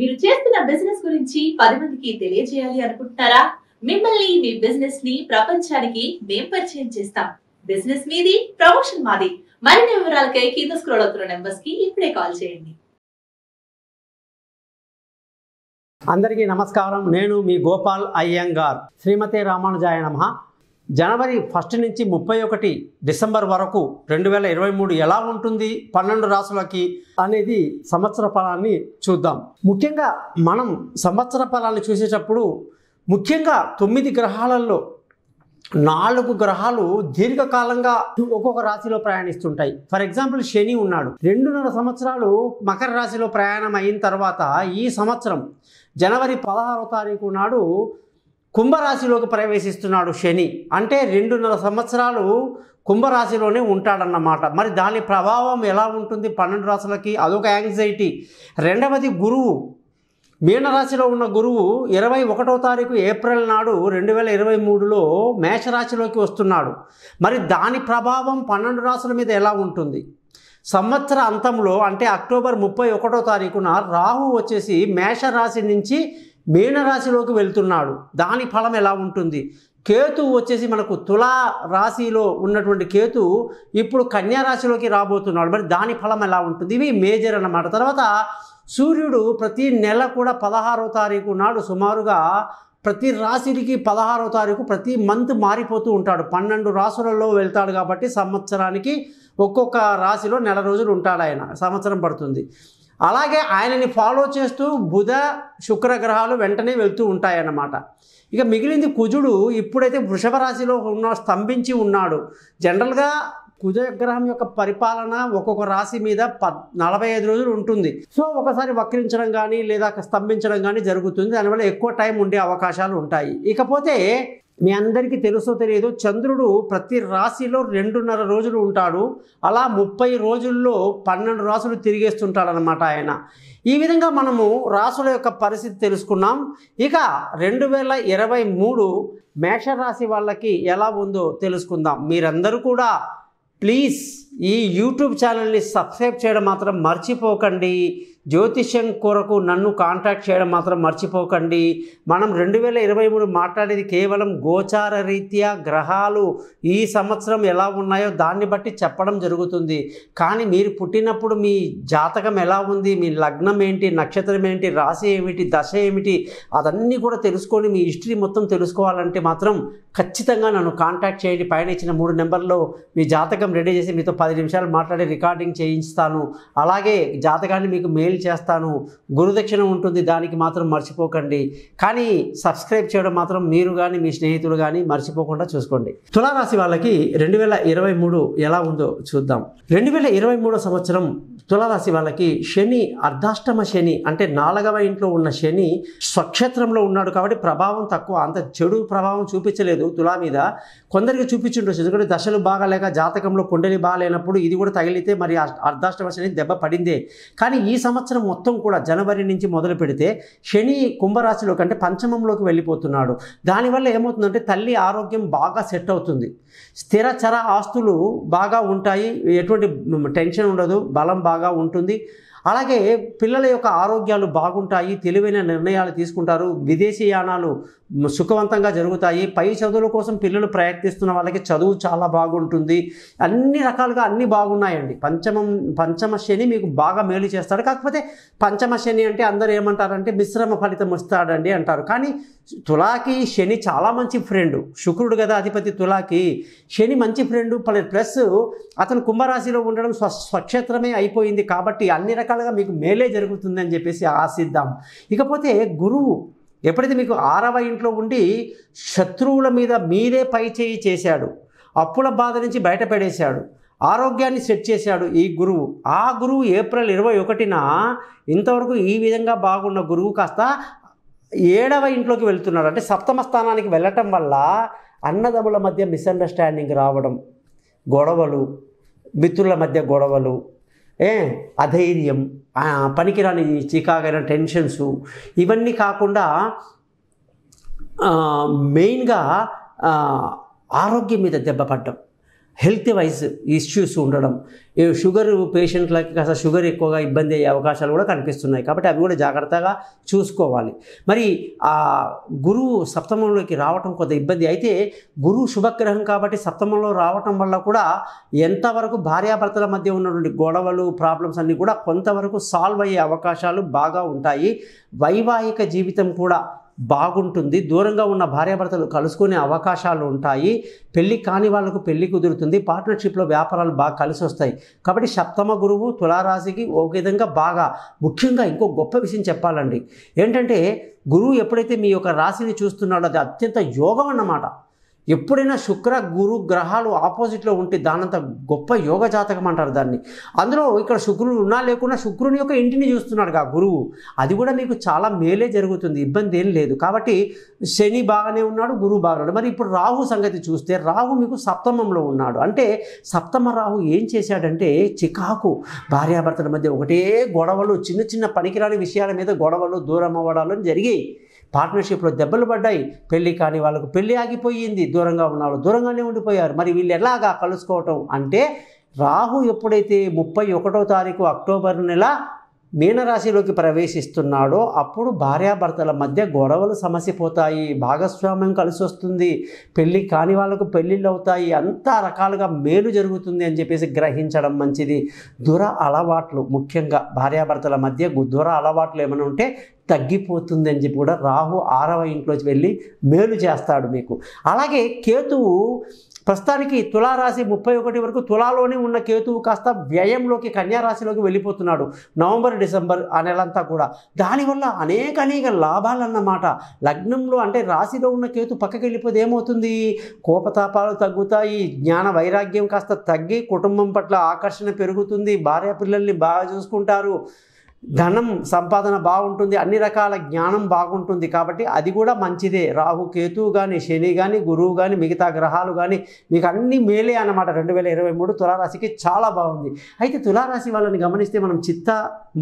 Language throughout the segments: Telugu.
మీరు చేస్తున్న బిజినెస్ గురించి పది మందికి తెలియజేయాలి అనుకుంటున్నారా మిమ్మల్ని మీ బిజినెస్ ని ప్రపంచానికి మేం పరిచయం చేస్తాం బిజినెస్ మీది ప్రమోషన్ మాది మరిన్ని వివరాలకై కింద స్క్రోల్ అవుతున్న నెంబర్స్ కి ఇప్పుడే కాల్ చేయండి అందరికీ నమస్కారం నేను మీ గోపాల్ అయ్యంగార్ శ్రీమతి రామానుజాయ నమ జనవరి ఫస్ట్ నుంచి ముప్పై ఒకటి డిసెంబర్ వరకు రెండు వేల ఇరవై మూడు ఎలా ఉంటుంది పన్నెండు రాసులకి అనేది సంవత్సర ఫలాన్ని చూద్దాం ముఖ్యంగా మనం సంవత్సర ఫలాన్ని చూసేటప్పుడు ముఖ్యంగా తొమ్మిది గ్రహాలలో నాలుగు గ్రహాలు దీర్ఘకాలంగా ఒక్కొక్క రాశిలో ప్రయాణిస్తుంటాయి ఫర్ ఎగ్జాంపుల్ శని ఉన్నాడు రెండున్నర సంవత్సరాలు మకర రాశిలో ప్రయాణం అయిన తర్వాత ఈ సంవత్సరం జనవరి పదహారో తారీఖు నాడు కుంభరాశిలోకి ప్రవేశిస్తున్నాడు శని అంటే రెండున్నర సంవత్సరాలు కుంభరాశిలోనే ఉంటాడన్నమాట మరి దాని ప్రభావం ఎలా ఉంటుంది పన్నెండు రాశులకి అదొక యాంగ్జైటీ రెండవది గురువు మీనరాశిలో ఉన్న గురువు ఇరవై ఒకటో తారీఖు ఏప్రిల్ నాడు రెండు వేల ఇరవై మూడులో మేషరాశిలోకి వస్తున్నాడు మరి దాని ప్రభావం పన్నెండు రాశుల మీద ఎలా ఉంటుంది సంవత్సర అంతంలో అంటే అక్టోబర్ ముప్పై ఒకటో తారీఖున రాహు వచ్చేసి మేషరాశి నుంచి మీనరాశిలోకి వెళ్తున్నాడు దాని ఫలం ఎలా ఉంటుంది కేతు వచ్చేసి మనకు తులా రాశిలో ఉన్నటువంటి కేతు ఇప్పుడు కన్యా రాశిలోకి రాబోతున్నాడు మరి దాని ఫలం ఎలా ఉంటుంది ఇవి మేజర్ అన్నమాట తర్వాత సూర్యుడు ప్రతి నెల కూడా పదహారో తారీఖు నాడు సుమారుగా ప్రతి రాశికి పదహారో తారీఖు ప్రతి మంత్ మారిపోతూ ఉంటాడు పన్నెండు రాసులలో వెళ్తాడు కాబట్టి సంవత్సరానికి ఒక్కొక్క రాశిలో నెల రోజులు ఉంటాడు ఆయన సంవత్సరం పడుతుంది అలాగే ఆయనని ఫాలో చేస్తూ బుధ శుక్ర గ్రహాలు వెంటనే వెళ్తూ ఉంటాయన్నమాట ఇక మిగిలింది కుజుడు ఇప్పుడైతే వృషభ రాశిలో ఉన్న స్తంభించి ఉన్నాడు జనరల్గా కుజగ్రహం యొక్క పరిపాలన ఒక్కొక్క రాశి మీద ప నలభై ఐదు రోజులు ఉంటుంది సో ఒకసారి వక్రించడం కానీ లేదా స్తంభించడం కానీ జరుగుతుంది దానివల్ల ఎక్కువ టైం ఉండే అవకాశాలు ఉంటాయి ఇకపోతే మీ అందరికీ తెలుసో తెలియదు చంద్రుడు ప్రతి రాశిలో రెండున్నర రోజులు ఉంటాడు అలా ముప్పై రోజుల్లో పన్నెండు రాసులు తిరిగేస్తుంటాడనమాట ఆయన ఈ విధంగా మనము రాసుల యొక్క పరిస్థితి తెలుసుకున్నాం ఇక రెండు వేల ఇరవై మూడు మేషరాశి వాళ్ళకి ఎలా ఉందో తెలుసుకుందాం మీరందరూ కూడా ప్లీజ్ ఈ యూట్యూబ్ ఛానల్ని సబ్స్క్రైబ్ చేయడం మాత్రం మర్చిపోకండి జ్యోతిష్యం కొరకు నన్ను కాంటాక్ట్ చేయడం మాత్రం మర్చిపోకండి మనం రెండు వేల ఇరవై మూడు మాట్లాడేది కేవలం గోచార రీత్యా గ్రహాలు ఈ సంవత్సరం ఎలా ఉన్నాయో దాన్ని బట్టి చెప్పడం జరుగుతుంది కానీ మీరు పుట్టినప్పుడు మీ జాతకం ఎలా ఉంది మీ లగ్నం ఏంటి నక్షత్రం ఏంటి రాశి ఏమిటి దశ ఏమిటి అదన్నీ కూడా తెలుసుకొని మీ హిస్టరీ మొత్తం తెలుసుకోవాలంటే మాత్రం ఖచ్చితంగా నన్ను కాంటాక్ట్ చేయండి పైన ఇచ్చిన మూడు నెంబర్లో మీ జాతకం రెడీ చేసి మీతో పది నిమిషాలు మాట్లాడి రికార్డింగ్ చేయించుతాను అలాగే జాతకాన్ని మీకు మెయిల్ మెయిల్ చేస్తాను గురుదక్షిణ ఉంటుంది దానికి మాత్రం మర్చిపోకండి కానీ సబ్స్క్రైబ్ చేయడం మాత్రం మీరు కానీ మీ స్నేహితులు కానీ మర్చిపోకుండా చూసుకోండి తులారాశి వాళ్ళకి రెండు వేల ఇరవై మూడు ఎలా ఉందో చూద్దాం రెండు వేల ఇరవై మూడో సంవత్సరం తులారాశి వాళ్ళకి శని అర్ధాష్టమ శని అంటే నాలుగవ ఇంట్లో ఉన్న శని స్వక్షేత్రంలో ఉన్నాడు కాబట్టి ప్రభావం తక్కువ అంత చెడు ప్రభావం చూపించలేదు తులా మీద కొందరికి చూపించుండొచ్చు ఎందుకంటే దశలు బాగాలేక జాతకంలో కుండలి బాగాలేనప్పుడు ఇది కూడా తగిలితే మరి అర్ధాష్టమ శని దెబ్బ పడిందే కానీ ఈ సంవత్సరం సంవత్సరం మొత్తం కూడా జనవరి నుంచి మొదలు పెడితే శని కుంభరాశిలోకి అంటే పంచమంలోకి వెళ్ళిపోతున్నాడు దానివల్ల ఏమవుతుందంటే తల్లి ఆరోగ్యం బాగా సెట్ అవుతుంది స్థిర చర ఆస్తులు బాగా ఉంటాయి ఎటువంటి టెన్షన్ ఉండదు బలం బాగా ఉంటుంది అలాగే పిల్లల యొక్క ఆరోగ్యాలు బాగుంటాయి తెలివైన నిర్ణయాలు తీసుకుంటారు విదేశీ యానాలు సుఖవంతంగా జరుగుతాయి పై చదువుల కోసం పిల్లలు ప్రయత్నిస్తున్న వాళ్ళకి చదువు చాలా బాగుంటుంది అన్ని రకాలుగా అన్నీ బాగున్నాయండి పంచమం పంచమ శని మీకు బాగా మేలు చేస్తాడు కాకపోతే పంచమ శని అంటే ఏమంటారు ఏమంటారంటే మిశ్రమ ఫలితం వస్తాడండి అంటారు కానీ తులాకి శని చాలా మంచి ఫ్రెండు శుక్రుడు కదా అధిపతి తులాకి శని మంచి ఫ్రెండు ప్లస్ అతను కుంభరాశిలో ఉండడం స్వ స్వక్షేత్రమే అయిపోయింది కాబట్టి అన్ని రకాల రకరకాలుగా మీకు మేలే జరుగుతుందని చెప్పేసి ఆశిద్దాం ఇకపోతే గురువు ఎప్పుడైతే మీకు ఆరవ ఇంట్లో ఉండి శత్రువుల మీద మీరే పై చేయి చేశాడు అప్పుల బాధ నుంచి బయటపడేశాడు ఆరోగ్యాన్ని సెట్ చేశాడు ఈ గురువు ఆ గురువు ఏప్రిల్ ఇరవై ఒకటిన ఇంతవరకు ఈ విధంగా బాగున్న గురువు కాస్త ఏడవ ఇంట్లోకి వెళ్తున్నాడు అంటే సప్తమ స్థానానికి వెళ్ళటం వల్ల అన్నదమ్ముల మధ్య మిస్అండర్స్టాండింగ్ రావడం గొడవలు మిత్రుల మధ్య గొడవలు ఏ అధైర్యం పనికిరాని చికాగైన టెన్షన్స్ ఇవన్నీ కాకుండా మెయిన్గా ఆరోగ్యం మీద దెబ్బపడ్డం హెల్త్ వైజ్ ఇష్యూస్ ఉండడం షుగర్ పేషెంట్లకి కాస్త షుగర్ ఎక్కువగా ఇబ్బంది అయ్యే అవకాశాలు కూడా కనిపిస్తున్నాయి కాబట్టి అవి కూడా జాగ్రత్తగా చూసుకోవాలి మరి ఆ గురువు సప్తమంలోకి రావటం కొంత ఇబ్బంది అయితే గురువు శుభగ్రహం కాబట్టి సప్తమంలో రావటం వల్ల కూడా ఎంతవరకు భార్యాభర్తల మధ్య ఉన్నటువంటి గొడవలు ప్రాబ్లమ్స్ అన్నీ కూడా కొంతవరకు సాల్వ్ అయ్యే అవకాశాలు బాగా ఉంటాయి వైవాహిక జీవితం కూడా బాగుంటుంది దూరంగా ఉన్న భార్యాభర్తలు కలుసుకునే అవకాశాలు ఉంటాయి పెళ్లి కాని వాళ్ళకు పెళ్లి కుదురుతుంది పార్ట్నర్షిప్లో వ్యాపారాలు బాగా కలిసి వస్తాయి కాబట్టి సప్తమ గురువు తులారాశికి ఒక విధంగా బాగా ముఖ్యంగా ఇంకో గొప్ప విషయం చెప్పాలండి ఏంటంటే గురువు ఎప్పుడైతే మీ యొక్క రాశిని చూస్తున్నాడో అది అత్యంత యోగం అన్నమాట ఎప్పుడైనా శుక్ర గురు గ్రహాలు ఆపోజిట్లో ఉంటే దానంత గొప్ప యోగ జాతకం అంటారు దాన్ని అందులో ఇక్కడ శుక్రుడు ఉన్నా లేకున్నా శుక్రుని యొక్క ఇంటిని చూస్తున్నాడు ఆ గురువు అది కూడా మీకు చాలా మేలే జరుగుతుంది ఇబ్బంది ఏం లేదు కాబట్టి శని బాగానే ఉన్నాడు గురువు బాగానే మరి ఇప్పుడు రాహు సంగతి చూస్తే రాహు మీకు సప్తమంలో ఉన్నాడు అంటే సప్తమ రాహు ఏం చేశాడంటే చికాకు భార్యాభర్తల మధ్య ఒకటే గొడవలు చిన్న చిన్న పనికిరాని విషయాల మీద గొడవలు దూరం అవ్వడాలు జరిగాయి పార్ట్నర్షిప్లో దెబ్బలు పడ్డాయి పెళ్ళి కాని వాళ్ళకు పెళ్ళి ఆగిపోయింది దూరంగా వాళ్ళు దూరంగానే ఉండిపోయారు మరి వీళ్ళు ఎలాగా కలుసుకోవటం అంటే రాహు ఎప్పుడైతే ముప్పై ఒకటో తారీఖు అక్టోబర్ నెల మీనరాశిలోకి ప్రవేశిస్తున్నాడో అప్పుడు భార్యాభర్తల మధ్య గొడవలు సమసిపోతాయి భాగస్వామ్యం కలిసి వస్తుంది పెళ్ళి కాని వాళ్ళకు పెళ్ళిళ్ళు అవుతాయి అంతా రకాలుగా మేలు జరుగుతుంది అని చెప్పేసి గ్రహించడం మంచిది దుర అలవాట్లు ముఖ్యంగా భార్యాభర్తల మధ్య దుర అలవాట్లు ఏమైనా ఉంటే తగ్గిపోతుంది అని చెప్పి కూడా రాహు ఆరవ ఇంట్లోకి వెళ్ళి మేలు చేస్తాడు మీకు అలాగే కేతువు ప్రస్తుతానికి తులారాశి ముప్పై ఒకటి వరకు తులాలోనే ఉన్న కేతువు కాస్త వ్యయంలోకి కన్యారాశిలోకి వెళ్ళిపోతున్నాడు నవంబర్ డిసెంబర్ ఆ నెలంతా కూడా దానివల్ల అనేక అనేక లాభాలన్నమాట లగ్నంలో అంటే రాశిలో ఉన్న కేతు పక్కకి వెళ్ళిపోతే ఏమవుతుంది కోపతాపాలు తగ్గుతాయి జ్ఞాన వైరాగ్యం కాస్త తగ్గి కుటుంబం పట్ల ఆకర్షణ పెరుగుతుంది భార్య పిల్లల్ని బాగా చూసుకుంటారు ధనం సంపాదన బాగుంటుంది అన్ని రకాల జ్ఞానం బాగుంటుంది కాబట్టి అది కూడా మంచిదే రాహు కేతు కానీ శని కానీ గురువు కానీ మిగతా గ్రహాలు కానీ మీకు అన్ని మేలే అన్నమాట రెండు వేల ఇరవై మూడు తులారాశికి చాలా బాగుంది అయితే తులారాశి వాళ్ళని గమనిస్తే మనం చిత్త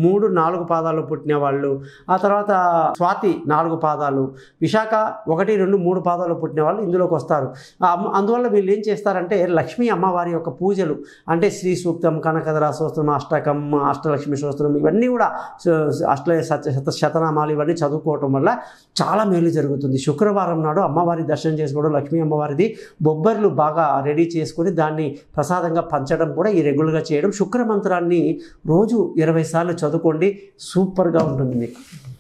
మూడు నాలుగు పాదాలు పుట్టిన వాళ్ళు ఆ తర్వాత స్వాతి నాలుగు పాదాలు విశాఖ ఒకటి రెండు మూడు పాదాలు పుట్టిన వాళ్ళు ఇందులోకి వస్తారు అందువల్ల వీళ్ళు ఏం చేస్తారంటే లక్ష్మీ అమ్మవారి యొక్క పూజలు అంటే శ్రీ సూక్తం కనకదరా సోస్త్రం అష్టకం అష్టలక్ష్మి సోస్త్రం ఇవన్నీ కూడా అట్లే సత్య శత శతనామాలు ఇవన్నీ చదువుకోవటం వల్ల చాలా మేలు జరుగుతుంది శుక్రవారం నాడు అమ్మవారి దర్శనం చేసుకోవడం లక్ష్మీ అమ్మవారిది బొబ్బర్లు బాగా రెడీ చేసుకొని దాన్ని ప్రసాదంగా పంచడం కూడా ఈ రెగ్యులర్గా చేయడం శుక్రమంత్రాన్ని రోజు ఇరవై సార్లు చదువుకోండి సూపర్గా ఉంటుంది మీకు